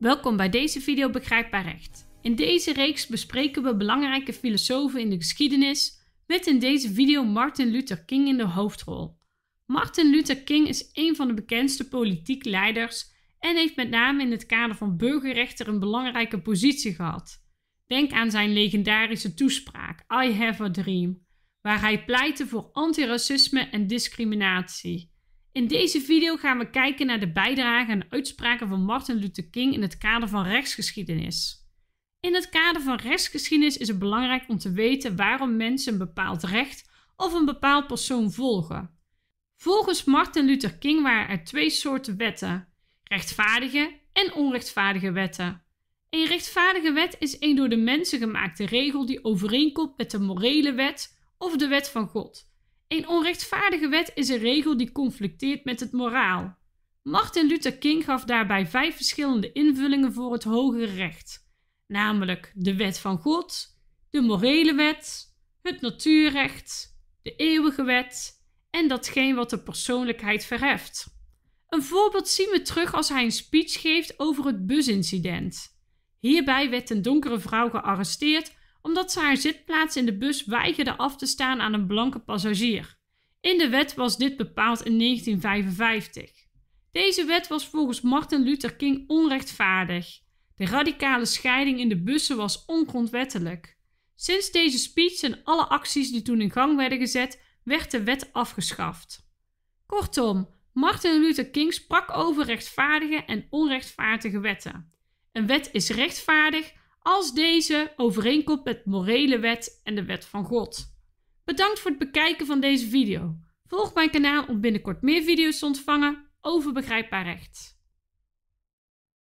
Welkom bij deze video Begrijpbaar Recht. In deze reeks bespreken we belangrijke filosofen in de geschiedenis, met in deze video Martin Luther King in de hoofdrol. Martin Luther King is een van de bekendste politiek leiders en heeft met name in het kader van burgerrechten een belangrijke positie gehad. Denk aan zijn legendarische toespraak I Have a Dream, waar hij pleitte voor antiracisme en discriminatie. In deze video gaan we kijken naar de bijdragen en uitspraken van Martin Luther King in het kader van rechtsgeschiedenis. In het kader van rechtsgeschiedenis is het belangrijk om te weten waarom mensen een bepaald recht of een bepaald persoon volgen. Volgens Martin Luther King waren er twee soorten wetten: rechtvaardige en onrechtvaardige wetten. Een rechtvaardige wet is een door de mensen gemaakte regel die overeenkomt met de morele wet of de wet van God een onrechtvaardige wet is een regel die conflicteert met het moraal. Martin Luther King gaf daarbij vijf verschillende invullingen voor het hogere recht, namelijk de wet van God, de morele wet, het natuurrecht, de eeuwige wet en datgene wat de persoonlijkheid verheft. Een voorbeeld zien we terug als hij een speech geeft over het busincident. Hierbij werd een donkere vrouw gearresteerd omdat ze haar zitplaats in de bus weigerde af te staan aan een blanke passagier. In de wet was dit bepaald in 1955. Deze wet was volgens Martin Luther King onrechtvaardig. De radicale scheiding in de bussen was ongrondwettelijk. Sinds deze speech en alle acties die toen in gang werden gezet, werd de wet afgeschaft. Kortom, Martin Luther King sprak over rechtvaardige en onrechtvaardige wetten. Een wet is rechtvaardig als deze overeenkomt met morele wet en de wet van God. Bedankt voor het bekijken van deze video. Volg mijn kanaal om binnenkort meer video's te ontvangen over begrijpbaar recht.